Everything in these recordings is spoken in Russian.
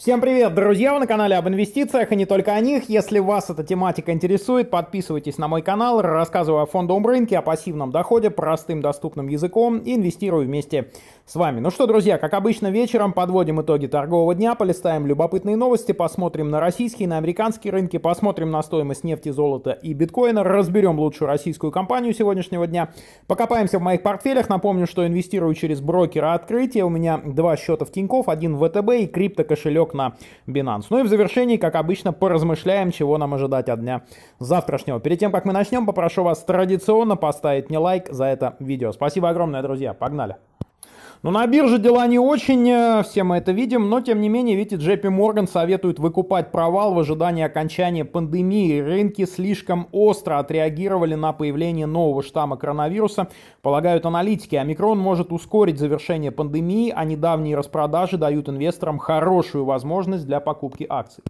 Всем привет, друзья! Вы на канале об инвестициях и не только о них. Если вас эта тематика интересует, подписывайтесь на мой канал, рассказываю о фондовом рынке, о пассивном доходе, простым доступным языком и инвестирую вместе с вами. Ну что, друзья, как обычно, вечером подводим итоги торгового дня, полистаем любопытные новости, посмотрим на российские, на американские рынки, посмотрим на стоимость нефти, золота и биткоина, разберем лучшую российскую компанию сегодняшнего дня, покопаемся в моих портфелях. Напомню, что инвестирую через брокера открытия. У меня два счета в Тинькофф, один в ВТБ и криптокошелек косарек на Binance. Ну и в завершении, как обычно, поразмышляем, чего нам ожидать от дня завтрашнего. Перед тем, как мы начнем, попрошу вас традиционно поставить мне лайк за это видео. Спасибо огромное, друзья. Погнали! Но ну, на бирже дела не очень, э, все мы это видим, но тем не менее, видите, JP Морган советует выкупать провал в ожидании окончания пандемии. Рынки слишком остро отреагировали на появление нового штамма коронавируса. Полагают аналитики, омикрон может ускорить завершение пандемии, а недавние распродажи дают инвесторам хорошую возможность для покупки акций.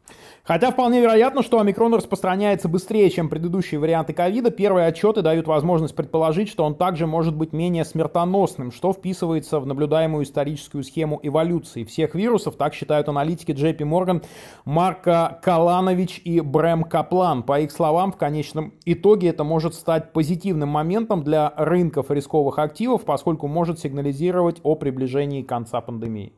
Хотя вполне вероятно, что омикрон распространяется быстрее, чем предыдущие варианты ковида, первые отчеты дают возможность предположить, что он также может быть менее смертоносным, что вписывается в наблюдение наблюдаемую историческую схему эволюции всех вирусов, так считают аналитики Джеппи Морган, Марко Каланович и Брэм Каплан. По их словам, в конечном итоге это может стать позитивным моментом для рынков рисковых активов, поскольку может сигнализировать о приближении конца пандемии.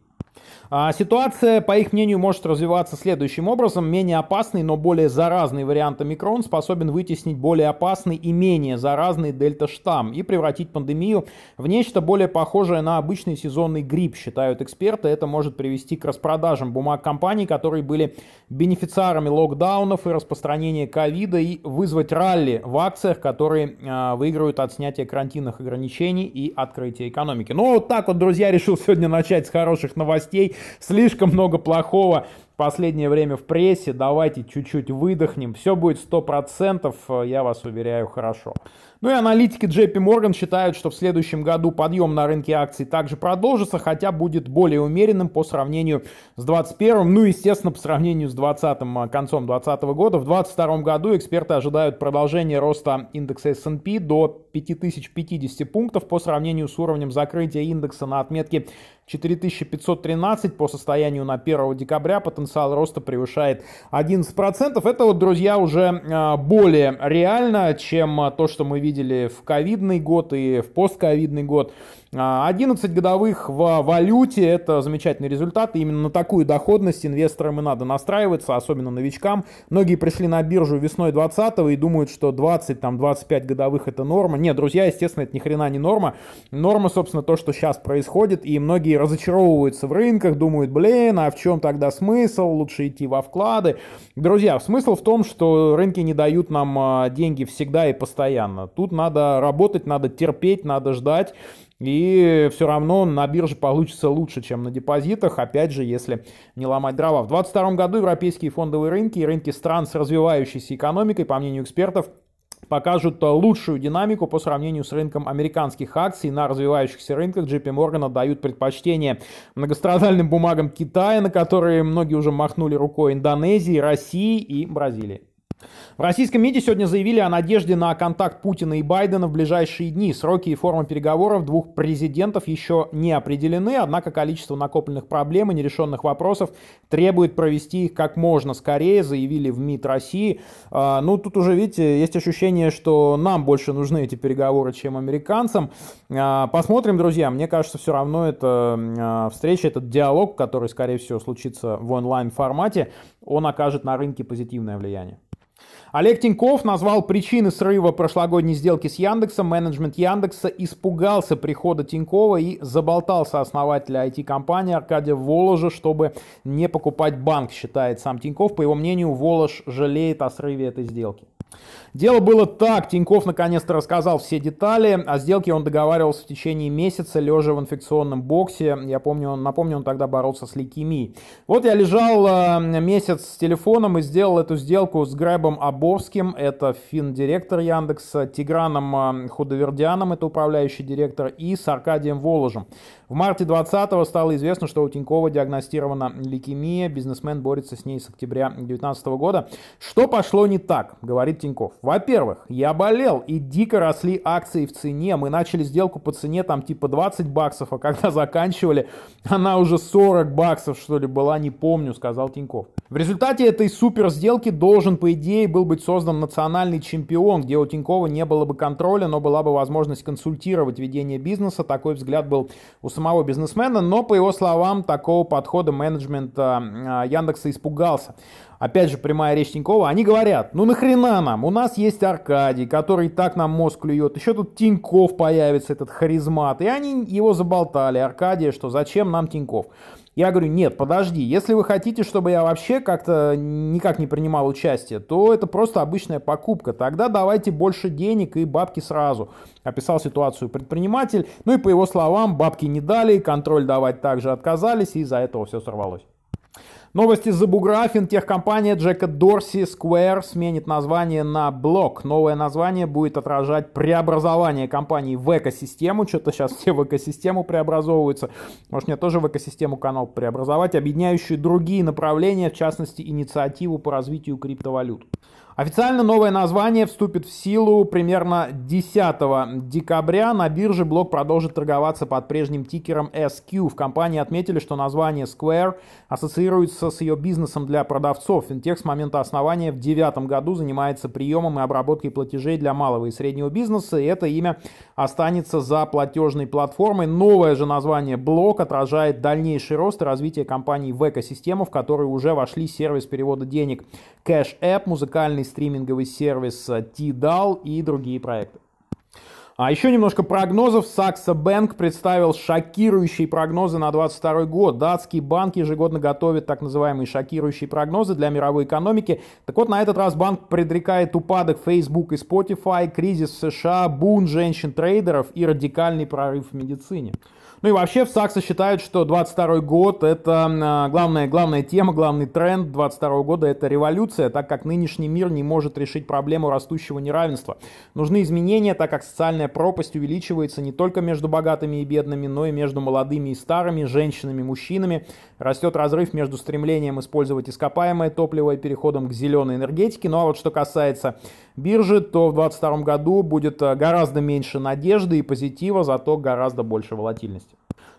А ситуация, по их мнению, может развиваться следующим образом. Менее опасный, но более заразный вариант омикрон способен вытеснить более опасный и менее заразный дельта-штамм и превратить пандемию в нечто более похожее на обычный сезонный грипп, считают эксперты. Это может привести к распродажам бумаг компаний, которые были бенефициарами локдаунов и распространения ковида, и вызвать ралли в акциях, которые а, выиграют от снятия карантинных ограничений и открытия экономики. Ну вот так вот, друзья, решил сегодня начать с хороших новостей новостей, слишком много плохого последнее время в прессе, давайте чуть-чуть выдохнем, все будет 100%, э, я вас уверяю, хорошо. Ну и аналитики JP Morgan считают, что в следующем году подъем на рынке акций также продолжится, хотя будет более умеренным по сравнению с 2021, ну естественно по сравнению с 20 э, концом 2020 года. В 2022 году эксперты ожидают продолжения роста индекса S&P до 5050 пунктов по сравнению с уровнем закрытия индекса на отметке 4513 по состоянию на 1 декабря, потому потенциал роста превышает 11%. Это вот, друзья, уже а, более реально, чем а, то, что мы видели в ковидный год и в постковидный год. 11 а, годовых в валюте – это замечательный результат. И именно на такую доходность инвесторам и надо настраиваться, особенно новичкам. Многие пришли на биржу весной 20 го и думают, что 20-25 годовых – это норма. Нет, друзья, естественно, это ни хрена не норма. Норма, собственно, то, что сейчас происходит. И многие разочаровываются в рынках, думают, блин, а в чем тогда смысл? Лучше идти во вклады. Друзья, смысл в том, что рынки не дают нам а, деньги всегда и постоянно. Тут надо работать, надо терпеть, надо ждать. И все равно на бирже получится лучше, чем на депозитах, опять же, если не ломать дрова. В 2022 году европейские фондовые рынки и рынки стран с развивающейся экономикой, по мнению экспертов, покажут лучшую динамику по сравнению с рынком американских акций. На развивающихся рынках JP Morgan отдают предпочтение многострадальным бумагам Китая, на которые многие уже махнули рукой Индонезии, России и Бразилии. В российском МИДе сегодня заявили о надежде на контакт Путина и Байдена в ближайшие дни. Сроки и форма переговоров двух президентов еще не определены, однако количество накопленных проблем и нерешенных вопросов требует провести их как можно скорее, заявили в МИД России. А, ну, тут уже, видите, есть ощущение, что нам больше нужны эти переговоры, чем американцам. А, посмотрим, друзья, мне кажется, все равно эта встреча, этот диалог, который, скорее всего, случится в онлайн-формате, он окажет на рынке позитивное влияние. Олег Тиньков назвал причины срыва прошлогодней сделки с Яндексом. Менеджмент Яндекса испугался прихода Тинькова и заболтался сооснователя IT-компании Аркадия Воложа, чтобы не покупать банк, считает сам Тиньков. По его мнению, Волож жалеет о срыве этой сделки. Дело было так, Тиньков наконец-то рассказал все детали, о сделке он договаривался в течение месяца, лежа в инфекционном боксе, я помню, напомню, он тогда боролся с лейкемией. Вот я лежал э, месяц с телефоном и сделал эту сделку с Грэбом об Лобовским, это финдиректор Яндекса, Тиграном а, Худовердяном, это управляющий директор, и с Аркадием Воложем. В марте 20-го стало известно, что у Тинькова диагностирована лейкемия. Бизнесмен борется с ней с октября 2019 года. Что пошло не так, говорит Тиньков. Во-первых, я болел и дико росли акции в цене. Мы начали сделку по цене там типа 20 баксов, а когда заканчивали, она уже 40 баксов что ли была, не помню, сказал Тиньков. В результате этой супер сделки должен, по идее, был быть создан национальный чемпион, где у Тинькова не было бы контроля, но была бы возможность консультировать ведение бизнеса. Такой взгляд был у самого самого бизнесмена, но, по его словам, такого подхода менеджмент а, а, Яндекса испугался. Опять же, прямая речь Тинькова. Они говорят, ну нахрена нам, у нас есть Аркадий, который так нам мозг клюет. Еще тут Тиньков появится, этот харизмат. И они его заболтали, Аркадия, что зачем нам Тиньков. Я говорю, нет, подожди, если вы хотите, чтобы я вообще как-то никак не принимал участие, то это просто обычная покупка. Тогда давайте больше денег и бабки сразу. Описал ситуацию предприниматель. Ну и по его словам, бабки не дали, контроль давать также отказались, и из-за этого все сорвалось. Новости за бугра. Финтехкомпания Джека Дорси Square сменит название на Блок. Новое название будет отражать преобразование компании в экосистему. Что-то сейчас все в экосистему преобразовываются. Может мне тоже в экосистему канал преобразовать, объединяющую другие направления, в частности, инициативу по развитию криптовалют. Официально новое название вступит в силу примерно 10 декабря. На бирже блок продолжит торговаться под прежним тикером SQ. В компании отметили, что название Square ассоциируется с ее бизнесом для продавцов. Финтех с момента основания в 2009 году занимается приемом и обработкой платежей для малого и среднего бизнеса. И это имя останется за платежной платформой. Новое же название блок отражает дальнейший рост и развитие компании в экосистему, в которую уже вошли сервис перевода денег Cash App, музыкальный музыкальный стриминговый сервис Tidal и другие проекты. А еще немножко прогнозов. Сакса Бэнк представил шокирующие прогнозы на 2022 год. Датский банк ежегодно готовит так называемые шокирующие прогнозы для мировой экономики. Так вот, на этот раз банк предрекает упадок Facebook и Spotify, кризис в США, бун женщин-трейдеров и радикальный прорыв в медицине. Ну и вообще в Сакса считают, что 22 год это а, главная, главная тема, главный тренд 22 года это революция, так как нынешний мир не может решить проблему растущего неравенства. Нужны изменения, так как социальная пропасть увеличивается не только между богатыми и бедными, но и между молодыми и старыми, женщинами, и мужчинами. Растет разрыв между стремлением использовать ископаемое топливо и переходом к зеленой энергетике. Ну а вот что касается биржи, то в 2022 году будет э, гораздо меньше надежды и позитива, зато гораздо больше волатильности.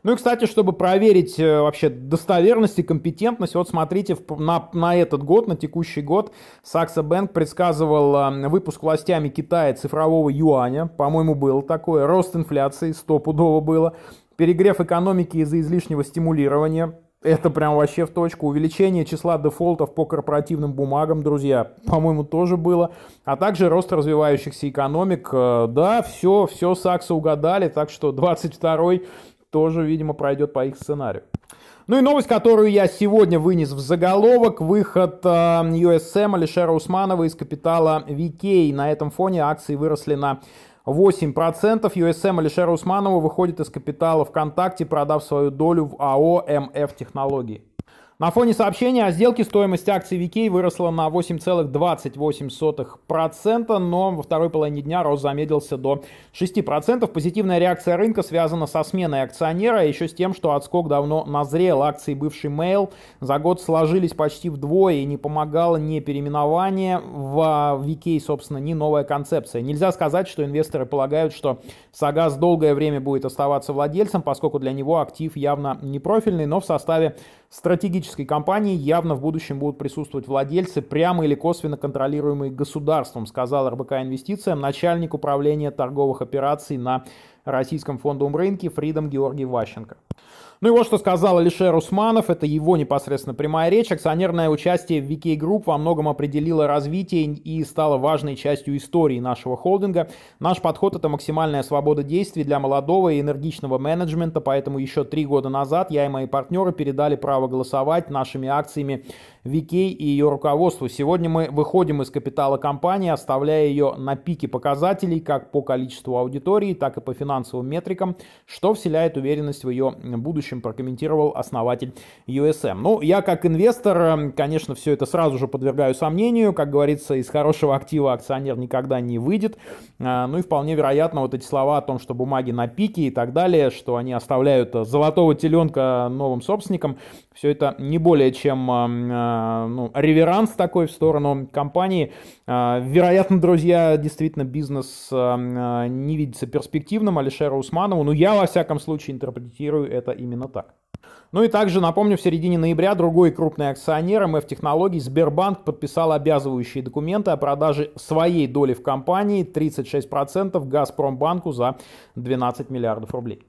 Ну и, кстати, чтобы проверить э, вообще достоверность и компетентность, вот смотрите, на, на этот год, на текущий год, Сакса Бэнк предсказывал э, выпуск властями Китая цифрового юаня, по-моему, было такое, рост инфляции, стопудово было, перегрев экономики из-за излишнего стимулирования, это прям вообще в точку. Увеличение числа дефолтов по корпоративным бумагам, друзья, по-моему, тоже было. А также рост развивающихся экономик. Э, да, все, все Сакса угадали, так что 22-й тоже, видимо, пройдет по их сценарию. Ну и новость, которую я сегодня вынес в заголовок, выход э, USM Алишера Усманова из капитала VK. На этом фоне акции выросли на 8%. USM Алишера Усманова выходит из капитала ВКонтакте, продав свою долю в АО МФ Технологии. На фоне сообщения о сделке стоимость акций Викей выросла на 8,28%, но во второй половине дня рост замедлился до 6%. Позитивная реакция рынка связана со сменой акционера, а еще с тем, что отскок давно назрел. Акции бывший Mail за год сложились почти вдвое, и не помогало ни переименование в а, Викей, собственно, ни новая концепция. Нельзя сказать, что инвесторы полагают, что Сагаз долгое время будет оставаться владельцем, поскольку для него актив явно не профильный, но в составе стратегии туристической компании явно в будущем будут присутствовать владельцы, прямо или косвенно контролируемые государством, сказал РБК Инвестициям начальник управления торговых операций на российском фондовом рынке Фридом Георгий Ващенко. Ну и вот что сказал Алишер Усманов, это его непосредственно прямая речь. Акционерное участие в VK Group во многом определило развитие и стало важной частью истории нашего холдинга. Наш подход — это максимальная свобода действий для молодого и энергичного менеджмента, поэтому еще три года назад я и мои партнеры передали право голосовать нашими акциями VK и ее руководству. Сегодня мы выходим из капитала компании, оставляя ее на пике показателей как по количеству аудитории, так и по финансовому финансовым метрикам, что вселяет уверенность в ее будущем, прокомментировал основатель USM. Эм. Ну, я как инвестор, э, конечно, все это сразу же подвергаю сомнению. Как говорится, из хорошего актива акционер никогда не выйдет. Э, ну и вполне вероятно, вот эти слова о том, что бумаги на пике и так далее, что они оставляют э, золотого теленка новым собственникам, все это не более чем а, а, ну, реверанс такой в сторону компании. А, вероятно, друзья, действительно бизнес не видится перспективным Алишеру Усманову, но ну, я, во всяком случае, интерпретирую это именно так. Ну и также, напомню, в середине ноября другой крупный акционер МФ Технологий Сбербанк подписал обязывающие документы о продаже своей доли в компании 36% Газпромбанку за 12 миллиардов рублей.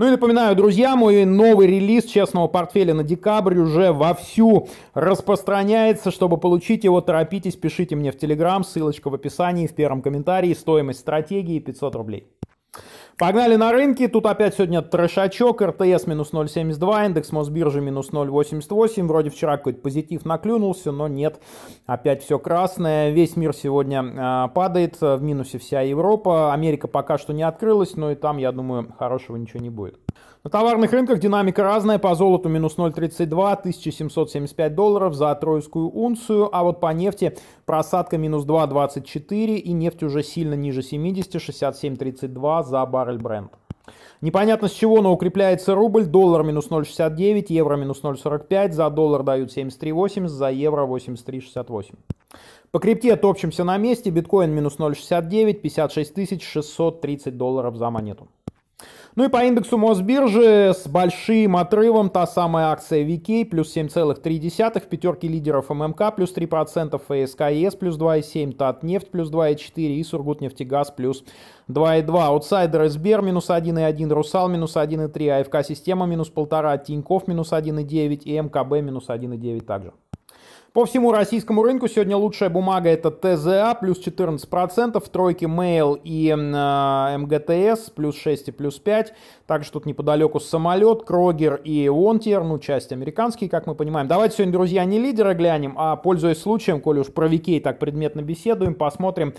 Ну и напоминаю, друзья, мой новый релиз честного портфеля на декабрь уже вовсю распространяется. Чтобы получить его, торопитесь, пишите мне в Телеграм, ссылочка в описании, в первом комментарии. Стоимость стратегии 500 рублей. Погнали на рынки. Тут опять сегодня трешачок. РТС минус 0,72, индекс Мосбиржи минус 0,88. Вроде вчера какой-то позитив наклюнулся, но нет. Опять все красное. Весь мир сегодня а, падает. В минусе вся Европа. Америка пока что не открылась, но и там, я думаю, хорошего ничего не будет. На товарных рынках динамика разная. По золоту минус 0,32, 1775 долларов за тройскую унцию. А вот по нефти просадка минус 2,24 и нефть уже сильно ниже 70, 67,32 за баррель бренд. Непонятно с чего, но укрепляется рубль. Доллар минус 0,69, евро минус 0,45. За доллар дают 73,80, за евро 83,68. По крипте топчемся на месте. Биткоин минус 0,69, 56 630 долларов за монету. Ну и по индексу Мосбиржи с большим отрывом та самая акция VK плюс 7,3, в пятерке лидеров ММК плюс 3%, ФСКС плюс 2,7, Татнефть плюс 2,4 и Сургутнефтегаз плюс 2,2. Аутсайдеры Сбер минус 1,1, Русал минус 1,3, АФК Система минус 1,5, Тиньков минус 1,9 и МКБ минус 1,9 также. По всему российскому рынку сегодня лучшая бумага это ТЗА, плюс 14%, в тройке Mail и э, МГТС, плюс 6 и плюс 5. Также тут неподалеку самолет, Крогер и Онтер, ну часть американские, как мы понимаем. Давайте сегодня, друзья, не лидеры глянем, а пользуясь случаем, коли уж про Викей так предметно беседуем, посмотрим,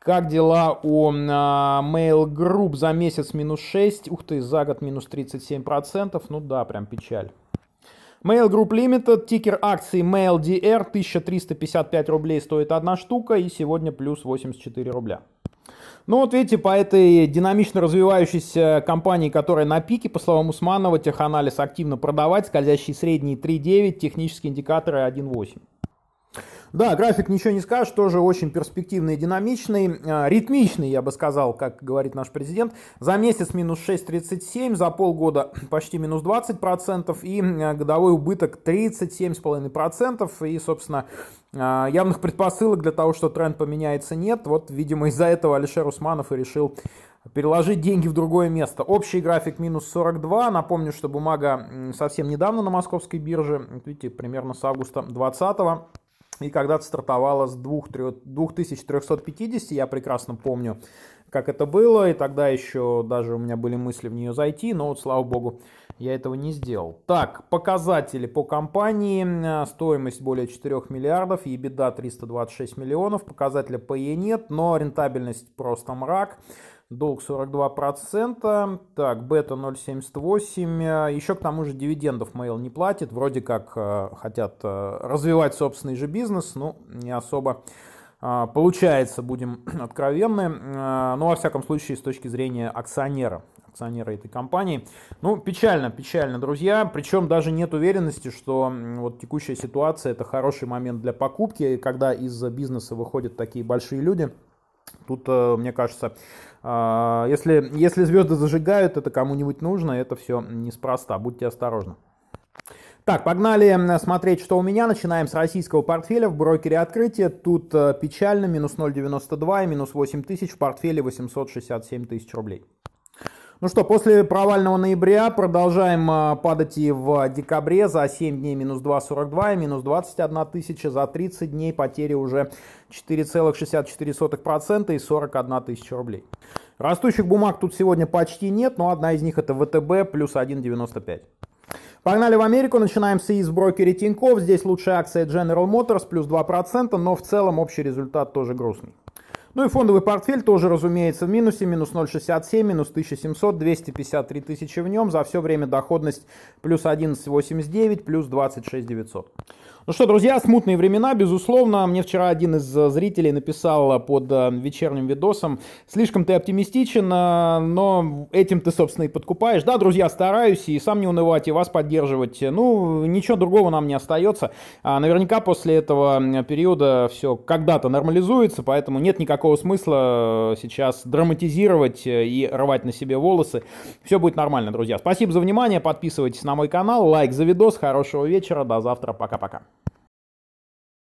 как дела у э, Mail Group за месяц минус 6, ух ты, за год минус 37%, ну да, прям печаль. Mail Group Limited, тикер акции MailDR, 1355 рублей стоит одна штука и сегодня плюс 84 рубля. Ну вот видите, по этой динамично развивающейся компании, которая на пике, по словам Усманова, теханализ активно продавать, скользящие средние 3.9, технические индикаторы 1.8. Да, график ничего не скажешь, тоже очень перспективный и динамичный, э, ритмичный, я бы сказал, как говорит наш президент. За месяц минус 6,37, за полгода почти минус 20% и э, годовой убыток 37,5%. И, собственно, э, явных предпосылок для того, что тренд поменяется, нет. Вот, видимо, из-за этого Алишер Усманов и решил переложить деньги в другое место. Общий график минус 42. Напомню, что бумага совсем недавно на московской бирже, видите, примерно с августа 20 и когда-то стартовала с 2350, я прекрасно помню, как это было, и тогда еще даже у меня были мысли в нее зайти, но вот, слава богу, я этого не сделал. Так, показатели по компании, э, стоимость более 4 миллиардов, EBITDA 326 миллионов, показатели по ей e нет, но рентабельность просто мрак долг 42%, так, бета 0,78, э, еще к тому же дивидендов Mail не платит, вроде как э, хотят э, развивать собственный же бизнес, ну, не особо э, получается, будем откровенны, э, ну, во всяком случае, с точки зрения акционера, акционера этой компании. Ну, печально, печально, друзья. Причем даже нет уверенности, что вот текущая ситуация это хороший момент для покупки, когда из бизнеса выходят такие большие люди – Тут, э, мне кажется, э, если, если звезды зажигают, это кому-нибудь нужно, это все неспроста. Будьте осторожны. Так, погнали смотреть, что у меня. Начинаем с российского портфеля в брокере открытия. Тут э, печально, минус 0,92 и минус 8 тысяч, в портфеле 867 тысяч рублей. Ну что, после провального ноября продолжаем а, падать и в декабре. За 7 дней минус 2,42 и минус 21 тысяча. За 30 дней потери уже 4,64% и 41 тысяча рублей. Растущих бумаг тут сегодня почти нет, но одна из них это ВТБ плюс 1,95. Погнали в Америку, начинаем с из брокере Тинькофф. Здесь лучшая акция General Motors, плюс 2%, но в целом общий результат тоже грустный. Ну и фондовый портфель тоже, разумеется, в минусе. Минус 0,67, минус 1700, 253 тысячи в нем. За все время доходность плюс 11,89, плюс 26 900. Ну что, друзья, смутные времена, безусловно. Мне вчера один из э, зрителей написал э, под э, вечерним видосом, слишком ты оптимистичен, но этим ты, собственно, и подкупаешь. Да, друзья, стараюсь и сам не унывать, и вас поддерживать. Ну, ничего другого нам не остается. А наверняка после этого периода все когда-то нормализуется, поэтому нет никакого смысла сейчас драматизировать и рвать на себе волосы. Все будет нормально, друзья. Спасибо за внимание, подписывайтесь на мой канал, лайк за видос, хорошего вечера, до завтра, пока-пока.